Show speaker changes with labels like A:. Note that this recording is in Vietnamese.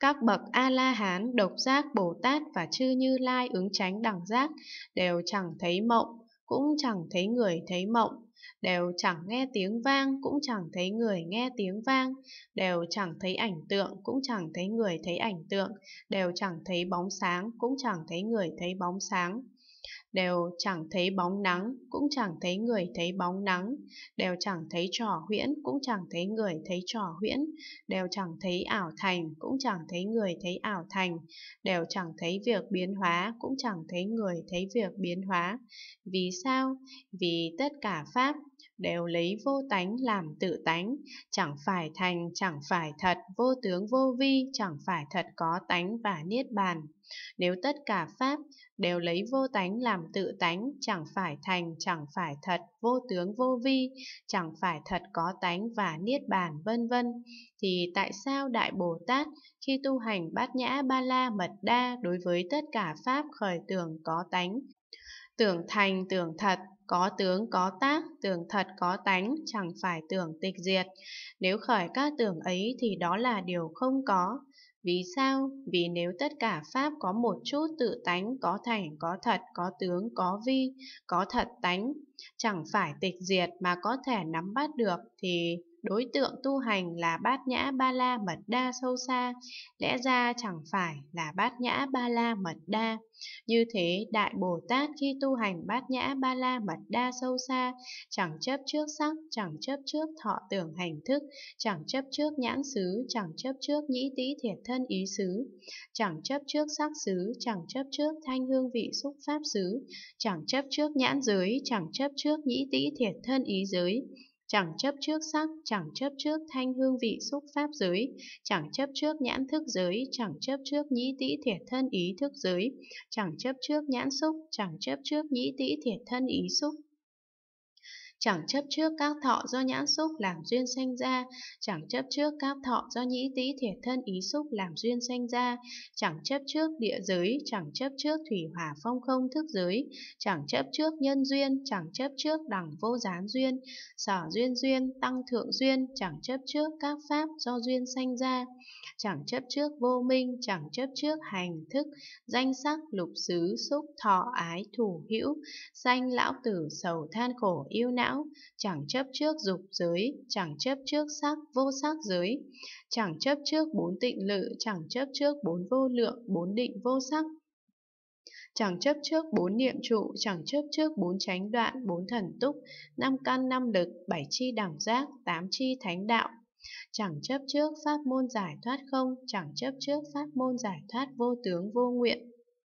A: Các bậc A-la-hán, độc giác, Bồ Tát và chư Như Lai ứng tránh đẳng giác đều chẳng thấy mộng, cũng chẳng thấy người thấy mộng, đều chẳng nghe tiếng vang, cũng chẳng thấy người nghe tiếng vang, đều chẳng thấy ảnh tượng, cũng chẳng thấy người thấy ảnh tượng, đều chẳng thấy bóng sáng, cũng chẳng thấy người thấy bóng sáng đều chẳng thấy bóng nắng cũng chẳng thấy người thấy bóng nắng đều chẳng thấy trò huyễn cũng chẳng thấy người thấy trò huyễn đều chẳng thấy ảo thành cũng chẳng thấy người thấy ảo thành đều chẳng thấy việc biến hóa cũng chẳng thấy người thấy việc biến hóa vì sao vì tất cả pháp đều lấy vô tánh làm tự tánh, chẳng phải thành, chẳng phải thật, vô tướng vô vi, chẳng phải thật có tánh và niết bàn. Nếu tất cả pháp đều lấy vô tánh làm tự tánh, chẳng phải thành, chẳng phải thật, vô tướng vô vi, chẳng phải thật có tánh và niết bàn vân vân. Thì tại sao Đại Bồ Tát khi tu hành bát nhã ba la mật đa đối với tất cả pháp khởi tưởng có tánh Tưởng thành tưởng thật, có tướng có tác, tưởng thật có tánh, chẳng phải tưởng tịch diệt. Nếu khởi các tưởng ấy thì đó là điều không có. Vì sao? Vì nếu tất cả Pháp có một chút tự tánh, có thành, có thật, có tướng, có vi, có thật tánh, chẳng phải tịch diệt mà có thể nắm bắt được thì Đối tượng tu hành là bát nhã ba la mật đa sâu xa, lẽ ra chẳng phải là bát nhã ba la mật đa. Như thế, Đại Bồ Tát khi tu hành bát nhã ba la mật đa sâu xa, chẳng chấp trước sắc, chẳng chấp trước thọ tưởng hành thức, chẳng chấp trước nhãn xứ, chẳng chấp trước nhĩ tĩ thiệt thân ý xứ, chẳng chấp trước sắc xứ, chẳng chấp trước thanh hương vị xúc pháp xứ, chẳng chấp trước nhãn giới, chẳng chấp trước nhĩ tĩ thiệt thân ý giới chẳng chấp trước sắc, chẳng chấp trước thanh hương vị xúc pháp giới, chẳng chấp trước nhãn thức giới, chẳng chấp trước nhĩ tĩ thiệt thân ý thức giới, chẳng chấp trước nhãn xúc, chẳng chấp trước nhĩ tĩ thiệt thân ý xúc, chẳng chấp trước các thọ do nhãn xúc làm duyên sanh ra, chẳng chấp trước các thọ do nhĩ tý thiệt thân ý xúc làm duyên sanh ra, chẳng chấp trước địa giới, chẳng chấp trước thủy hỏa phong không thức giới, chẳng chấp trước nhân duyên, chẳng chấp trước đẳng vô gián duyên, sở duyên duyên, tăng thượng duyên, chẳng chấp trước các pháp do duyên sanh ra, chẳng chấp trước vô minh, chẳng chấp trước hành thức, danh sắc, lục xứ, xúc, thọ, ái, thủ hữu, sanh lão tử, sầu than khổ, yêu não, não, chẳng chấp trước dục giới, chẳng chấp trước sắc vô sắc giới, chẳng chấp trước bốn tịnh lự, chẳng chấp trước bốn vô lượng, bốn định vô sắc, chẳng chấp trước bốn niệm trụ, chẳng chấp trước bốn chánh đoạn, bốn thần túc, năm căn năm lực, bảy chi đẳng giác, tám chi thánh đạo. Chẳng chấp trước pháp môn giải thoát không, chẳng chấp trước pháp môn giải thoát vô tướng vô nguyện.